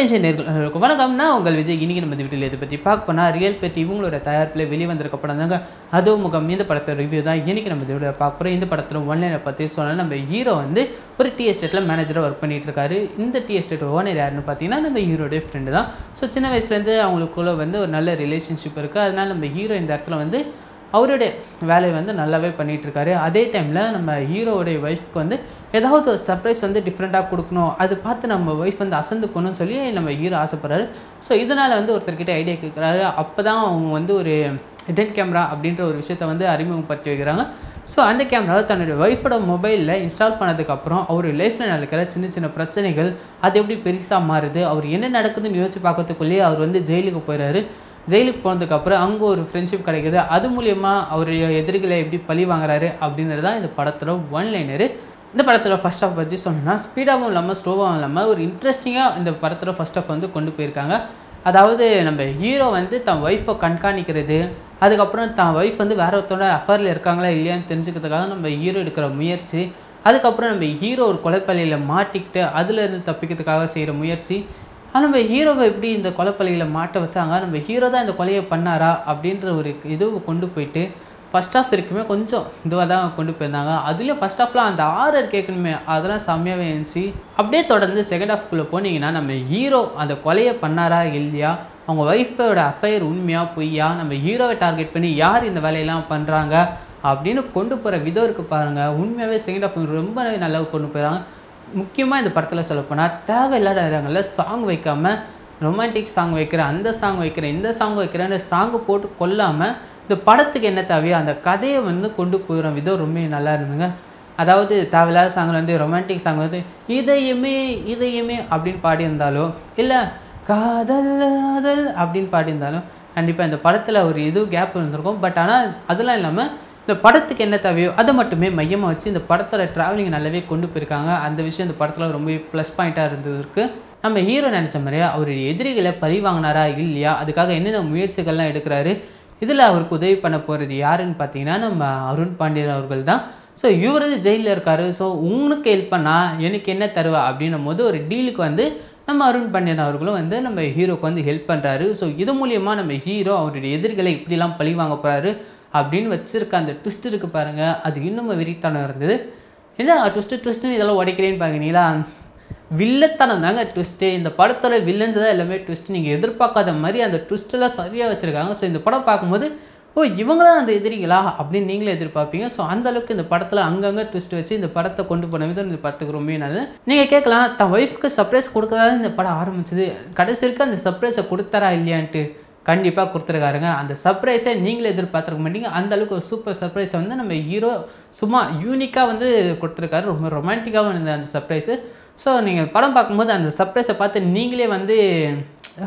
அன்பிடென்ஷன் நேர்களுக்கு வணக்கம்னா உங்கள் விஜய் இன்றைக்கி நம்ம வீட்டில் இதை பற்றி பார்க்க போனால் ரியல் பெட்டி இவங்களோட தயாரிப்பில் வந்திருக்க படம் தாங்க அதுவும் முகம் இந்த படத்தை ரிவ்யூ தான் இன்றைக்கி நம்ம வீடியோ பார்க்க போகிறோம் இந்த படத்தில் ஒன்லைனை பற்றி சொன்னால் நம்ம ஹீரோ வந்து ஒரு டி எஸ்டேட்டில் மேனேஜராக ஒர்க் பண்ணிகிட்டு இருக்காரு இந்த டி எஸ்டேட் ஓனர் யாருன்னு பார்த்தீங்கன்னா நம்ம ஹீரோடைய ஃப்ரெண்டு தான் ஸோ சின்ன வயசுலேருந்து அவங்களுக்குள்ளே வந்து ஒரு நல்ல ரிலேஷன்ஷிப் இருக்குது அதனால் நம்ம ஹீரோ இந்த இடத்துல வந்து அவருடைய வேலையை வந்து நல்லாவே பண்ணிகிட்ருக்காரு அதே டைமில் நம்ம ஹீரோவுடைய ஒய்ஃப்க்கு வந்து ஏதாவது ஒரு சர்ப்ரைஸ் வந்து டிஃப்ரெண்ட்டாக கொடுக்கணும் அது பார்த்து நம்ம ஒய்ஃப் வந்து அசந்துக்கணும்னு சொல்லி நம்ம ஹீரோ ஆசைப்படுறாரு ஸோ இதனால் வந்து ஒருத்தர்கிட்ட ஐடியா கேட்குறாரு அப்போ தான் அவங்க வந்து ஒரு ஹிடன் கேமரா அப்படின்ற ஒரு விஷயத்த வந்து அறிமுகப்படுத்தி வைக்கிறாங்க ஸோ அந்த கேமராவை தன்னுடைய ஒய்ஃபோட மொபைலில் இன்ஸ்டால் பண்ணதுக்கப்புறம் அவர் லைஃப்பில் நடக்கிற சின்ன சின்ன பிரச்சனைகள் அது எப்படி பெருசாக மாறுது அவர் என்ன நடக்குதுன்னு யோசிச்சு பார்க்கறதுக்குள்ளேயே அவர் வந்து ஜெயிலுக்கு போயிடாரு ஜெயிலுக்கு போனதுக்கப்புறம் அங்கே ஒரு ஃப்ரெண்ட்ஷிப் கிடைக்குது அது மூலயமா அவர் எதிரிகளை எப்படி பழி வாங்குறாரு அப்படின்றது தான் இந்த படத்தில் ஒன் லைனரு இந்த படத்தில் ஃபஸ்ட் ஆஃப் பற்றி சொன்னால் ஸ்பீடாகவும் இல்லாமல் ஸ்லோவாகவும் இல்லாமல் ஒரு இன்ட்ரெஸ்டிங்காக இந்த படத்தில் ஃபஸ்ட் ஆஃப் வந்து கொண்டு போயிருக்காங்க அதாவது நம்ம ஹீரோ வந்து தன் ஒய்ஃபை கண்காணிக்கிறது அதுக்கப்புறம் தான் ஒய்ஃப் வந்து வேற ஒருத்தோட அஃபரில் இருக்காங்களா இல்லையான்னு தெரிஞ்சுக்கிறதுக்காக நம்ம ஹீரோ எடுக்கிற முயற்சி அதுக்கப்புறம் நம்ம ஹீரோ ஒரு கொலைப்பள்ளியில் மாட்டிக்கிட்டு அதுலேருந்து தப்பிக்கிறதுக்காக செய்கிற முயற்சி ஆனால் நம்ம ஹீரோவை எப்படி இந்த கொலைப்பள்ளியில் மாட்ட வச்சாங்க நம்ம ஹீரோ தான் இந்த கொலையை பண்ணாரா அப்படின்ற ஒரு இது கொண்டு போயிட்டு ஃபஸ்ட் ஆஃப் இருக்குமே கொஞ்சம் இதுவாக தான் கொண்டு போயிருந்தாங்க அதுலேயும் ஃபஸ்ட் ஆஃப்லாம் அந்த ஆர்டர் கேட்கணுமே அதெல்லாம் செம்மையாகவே இருந்துச்சு அப்படியே தொடர்ந்து செகண்ட் ஆஃப்குள்ளே போனீங்கன்னா நம்ம ஹீரோ அந்த கொலையை பண்ணாரா இல்லையா அவங்க ஒய்ஃபோட அஃபையர் உண்மையாக பொய்யா நம்ம ஹீரோவை டார்கெட் பண்ணி யார் இந்த வேலையெல்லாம் பண்ணுறாங்க அப்படின்னு கொண்டு போகிற விதம் இருக்குது பாருங்கள் உண்மையாகவே செகண்ட் ஆஃப் ரொம்ப நல்லா கொண்டு போயிடுறாங்க முக்கியமாக இந்த படத்தில் சொல்லப்போனால் தேவையில்லாத இடங்களில் சாங் வைக்காமல் ரொமான்டிக் சாங் வைக்கிற அந்த சாங் வைக்கிற இந்த சாங் வைக்கிறேன்னு சாங்கு போட்டு கொல்லாமல் இந்த படத்துக்கு என்ன தேவையோ அந்த கதையை வந்து கொண்டு போயிடும் விதம் ரொம்ப நல்லா இருந்துங்க அதாவது தேவையில்லாத சாங்கில் வந்து ரொமான்டிக் சாங் வந்து இதையுமே இதையுமே அப்படின்னு பாடியிருந்தாலோ இல்லை காதல் காதல் அப்படின்னு பாடியிருந்தாலும் கண்டிப்பாக இந்த படத்தில் ஒரு இது கேப் இருந்திருக்கும் பட் ஆனால் அதெல்லாம் இல்லாமல் இந்த படத்துக்கு என்ன தேவையோ அதை மட்டுமே மையமாக வச்சு இந்த படத்தில் ட்ராவலிங் நல்லாவே கொண்டு போயிருக்காங்க அந்த விஷயம் இந்த படத்தில் ரொம்ப ப்ளஸ் பாயிண்ட்டாக இருந்ததுக்கு நம்ம ஹீரோ நினச்ச மாதிரியே அவர் எதிரிகளை பழி வாங்கினாரா இல்லையா அதுக்காக என்னென்ன முயற்சிகள்லாம் எடுக்கிறாரு இதில் அவருக்கு உதவி பண்ண போகிறது யாருன்னு பார்த்தீங்கன்னா நம்ம அருண் பாண்டியன் அவர்கள் தான் ஸோ இவர் ஜெயிலில் இருக்கார் ஸோ உங்களுக்கு ஹெல்ப் பண்ணால் எனக்கு என்ன தருவா அப்படின்னும் போது ஒரு டீலுக்கு வந்து நம்ம அருண் பாண்டியன் அவர்களும் வந்து நம்ம ஹீரோக்கு வந்து ஹெல்ப் பண்ணுறாரு ஸோ இது மூலியமாக நம்ம ஹீரோ அவருடைய எதிர்களை இப்படிலாம் பழி வாங்க போகிறாரு அப்படின்னு வச்சுருக்க அந்த ட்விஸ்ட் இருக்குது பாருங்கள் அது இன்னும் வெறித்தனம் இருந்தது என்ன ட்விஸ்ட்டு ட்விஸ்ட்டுன்னு இதெல்லாம் உடைக்கிறேன்னு பார்க்குறீங்களா வில்லத்தனம் தாங்க ட்விஸ்ட்டு இந்த படத்தில் வில்லன்ஸ் தான் எல்லாமே ட்விஸ்ட் நீங்கள் எதிர்பார்க்காத மாதிரி அந்த ட்விஸ்ட்டெல்லாம் சரியாக வச்சுருக்காங்க ஸோ இந்த படம் பார்க்கும்போது ஓ இவங்களாம் அந்த எதிரிங்களா அப்படின்னு நீங்களே எதிர்பார்ப்பீங்க ஸோ அந்தளவுக்கு இந்த படத்தில் அங்கங்கே ட்விஸ்ட் வச்சு இந்த படத்தை கொண்டு போன விதம் இந்த படத்துக்கு ரொம்ப நல்லது நீங்கள் கேட்கலாம் தன் ஒய்ஃபுக்கு சர்ப்ரைஸ் கொடுக்கறதா இந்த படம் ஆரம்பிச்சது கடைசி வரைக்கும் அந்த சர்ப்ரைஸை கொடுத்தாரா இல்லையான்ட்டு கண்டிப்பாக கொடுத்துருக்காருங்க அந்த சர்ப்ரைஸை நீங்களே எதிர்பார்த்துருக்க மாட்டீங்க அந்த அளவுக்கு ஒரு சூப்பர் சர்ப்ரைஸை வந்து நம்ம ஹீரோ சும்மா யூனிக்காக வந்து கொடுத்துருக்காரு ரொம்ப ரொமான்டிக்காகவும் இருந்தது அந்த சர்ப்ரைஸு ஸோ நீங்கள் படம் பார்க்கும்போது அந்த சர்ப்ரைஸை பார்த்து நீங்களே வந்து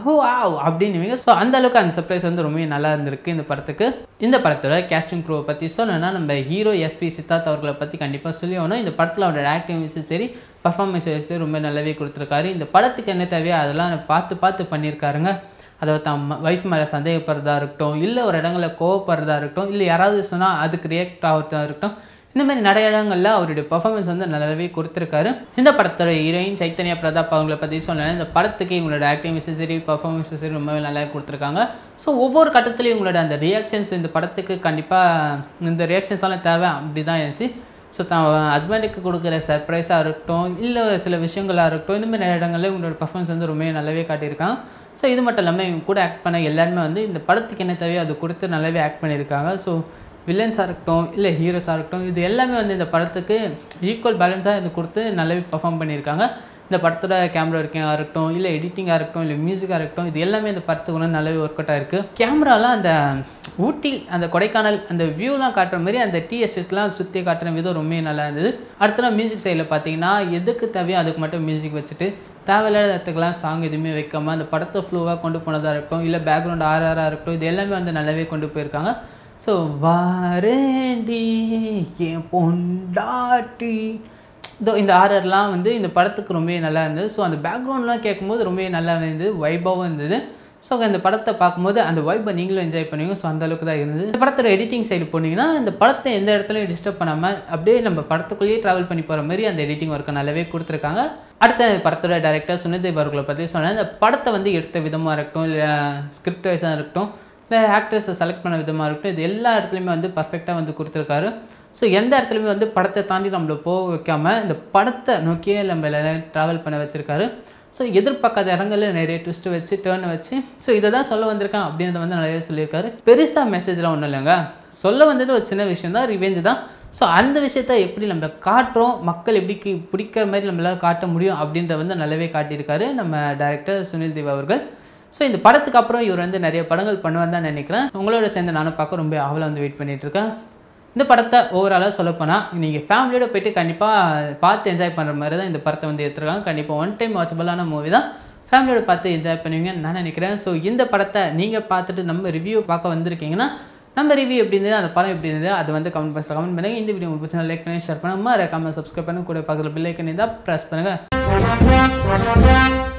ஹோ oh, ஆ அப்படின்னுவீங்க ஸோ அந்த அளவுக்கு அந்த சர்ப்ரைஸ் வந்து ரொம்ப நல்லா இருந்திருக்கு இந்த படத்துக்கு இந்த படத்தோட கேஸ்டிங் குரூவை பற்றி சொல்லணும்னா நம்ம ஹீரோ எஸ்பி சித்தார்த் அவர்களை பற்றி கண்டிப்பாக சொல்லி ஆகணும் இந்த படத்தில் அவரோட ஆக்டிங் விஷயம் சரி பர்ஃபார்மன்ஸ் ரொம்ப நல்லாவே கொடுத்துருக்காரு இந்த படத்துக்கு என்ன தேவையோ அதெல்லாம் பார்த்து பார்த்து பண்ணியிருக்காருங்க அதாவது தம் ஒய்ஃப் மேலே சந்தேகப்படுறதா இருக்கட்டும் இல்லை ஒரு இடங்களில் கோவப்படுறதா இருக்கட்டும் இல்லை யாராவது சொன்னால் அதுக்கு ரியாக்ட் ஆகிறதா இருக்கட்டும் இந்த மாதிரி நிறைய இடங்களில் அவருடைய பர்ஃபார்மன்ஸ் வந்து நல்லாவே கொடுத்துருக்காரு இந்த படத்தோட ஹீரோயின் சைத்தன்யா பிரதாப் அவங்கள பற்றி சொன்னேன் இந்த படத்துக்கு இவங்களோட ஆக்டிங்ஸும் சரி பர்ஃபார்மன்ஸும் சரி ரொம்பவே நல்லா கொடுத்துருக்காங்க ஸோ ஒவ்வொரு கட்டத்துலையும் இவங்களோட அந்த ரியாக்ஷன்ஸ் இந்த படத்துக்கு கண்டிப்பாக இந்த ரியாக்ஷன்ஸ் தான் தேவை அப்படி தான் இருந்துச்சு ஸோ தான் ஹஸ்பண்டுக்கு கொடுக்குற சர்ப்ரைஸாக இருக்கட்டும் இல்லை சில விஷயங்களாக இருக்கட்டும் இந்த மாதிரி இடங்களில் இவங்களோட பர்ஃபார்மன்ஸ் வந்து ரொம்ப நல்லாவே காட்டியிருக்காங்க ஸோ இது மட்டும் இல்லாமல் இவங்க கூட ஆக்ட் பண்ண எல்லாருமே வந்து இந்த படத்துக்கு என்ன தேவையோ அது கொடுத்து நல்லாவே ஆக்ட் பண்ணியிருக்காங்க ஸோ வில்லன்ஸாக இருக்கட்டும் இல்லை ஹீரோஸாக இருக்கட்டும் இது எல்லாமே வந்து இந்த படத்துக்கு ஈக்குவல் பேலன்ஸாக இது கொடுத்து நல்லாவே பர்ஃபார்ம் பண்ணியிருக்காங்க இந்த படத்தோட கேமரா இருக்கா இருக்கட்டும் இல்லை எடிட்டிங்காக இருக்கட்டும் இல்லை மியூசிக்காக இருக்கட்டும் இது எல்லாமே இந்த படத்துக்கு ஒன்று நல்லாவே ஒர்க் அவுட்டாக இருக்குது கேமராலாம் அந்த ஊட்டி அந்த கொடைக்கானல் அந்த வியூலாம் காட்டுற மாதிரி அந்த டிஎஸ்எஸ்லாம் சுற்றி காட்டுற விதம் ரொம்ப நல்லா இருந்தது அடுத்தலாம் மியூசிக் சைடில் பார்த்தீங்கன்னா எதுக்கு தேவையோ அதுக்கு மட்டும் மியூசிக் வச்சுட்டு தேவையில்லாத இடத்துக்கெல்லாம் சாங் எதுவுமே வைக்காமல் அந்த படத்தை ஃப்ளோவாக கொண்டு போனதாக இருக்கட்டும் இல்லை பேக்ரவுண்ட் ஆர்ஆராக இருக்கட்டும் இது எல்லாமே வந்து நல்லாவே கொண்டு போயிருக்காங்க ஸோ வாரேண்டி என் பொண்டாட்டி இதோ இந்த ஆர்டர்லாம் வந்து இந்த படத்துக்கு ரொம்பவே நல்லா இருந்தது ஸோ அந்த பேக்ரவுண்ட்லாம் கேட்கும்போது ரொம்பவே நல்லா இருந்தது வைபாவும் இருந்தது ஸோ இந்த படத்தை பார்க்கும்போது அந்த வைப்பை நீங்களும் என்ஜாய் பண்ணுவீங்க ஸோ அந்த அளவுக்கு தான் இருந்தது இந்த படத்தோட எடிட்டிங் சைடு போனீங்கன்னா இந்த படத்தை எந்த இடத்துலையும் டிஸ்டர்ப் பண்ணாமல் அப்படியே நம்ம படத்துக்குள்ளேயே ட்ராவல் பண்ணி போகிற மாதிரி அந்த எடிட்டிங் ஒர்க்கை நல்லாவே கொடுத்துருக்காங்க அடுத்த படத்தோட டேரக்டர் சுனிதேவ் அவர்களை பற்றி சொன்னேன் இந்த படத்தை வந்து எடுத்த விதமாக இருக்கட்டும் இல்லை ஸ்கிரிப்ட் வைஸாக இருக்கட்டும் ஆக்ட்ரஸை செலக்ட் பண்ண விதமாக இருக்கட்டும் இது எல்லா இடத்துலையுமே வந்து பர்ஃபெக்டாக வந்து கொடுத்துருக்காரு ஸோ எந்த இடத்துலையுமே வந்து படத்தை தாண்டி நம்மளை போக வைக்காமல் இந்த படத்தை நோக்கியே நம்ம ட்ராவல் பண்ண வச்சுருக்காரு ஸோ எதிர்பார்க்காத இடங்களில் நிறைய ட்விஸ்ட்டு வச்சு டேர்ன் வச்சு ஸோ இதை தான் சொல்ல வந்திருக்கேன் அப்படின்றத வந்து நிறையவே சொல்லியிருக்காரு பெருசாக மெசேஜ்லாம் ஒன்றும் இல்லைங்க சொல்ல வந்தது ஒரு சின்ன விஷயம் தான் ரிவெஞ்சு தான் ஸோ அந்த விஷயத்த எப்படி நம்ம காட்டுறோம் மக்கள் எப்படி பிடிக்கிற மாதிரி நம்மளால் காட்ட முடியும் அப்படின்றத வந்து நல்லாவே காட்டியிருக்காரு நம்ம டைரக்டர் சுனில் தேவ் அவர்கள் ஸோ இந்த படத்துக்கு அப்புறம் இவர் வந்து நிறைய படங்கள் பண்ணுவார் தான் நினைக்கிறேன் உங்களோட சேர்ந்து நானும் பார்க்க ரொம்ப ஆவலாக வந்து வெயிட் பண்ணிகிட்ருக்கேன் இந்த படத்தை ஓவராலாக சொல்லப்போனால் நீங்கள் ஃபேமிலியோட போயிட்டு கண்டிப்பாக பார்த்து என்ஜாய் பண்ணுற மாதிரி தான் இந்த படத்தை வந்து எடுத்துருக்காங்க கண்டிப்பாக ஒன் டைம் வாட்சபிளான மூவி தான் ஃபேமிலியோட பார்த்து என்ஜாய் பண்ணுவீங்கன்னு நான் நினைக்கிறேன் ஸோ இந்த படத்தை நீங்கள் பார்த்துட்டு நம்ம ரிவ்யூ பார்க்க வந்திருக்கீங்கன்னா நம்ம ரிவ்யூ எப்படி இருந்தது அந்த படம் எப்படி இருந்தது அதை வந்து கமெண்ட் பாக்ஸில் கமெண்ட் பண்ணுங்கள் இந்த வீடியோ உங்களுக்கு பிடிச்சா லைக் பண்ணி ஷேர் பண்ணுமா மறக்காமல் சப்ஸ்கிரைப் பண்ணி கூட பக்கத்தில் பில்லைக்கன் தான் ப்ரெஸ் பண்ணுங்கள்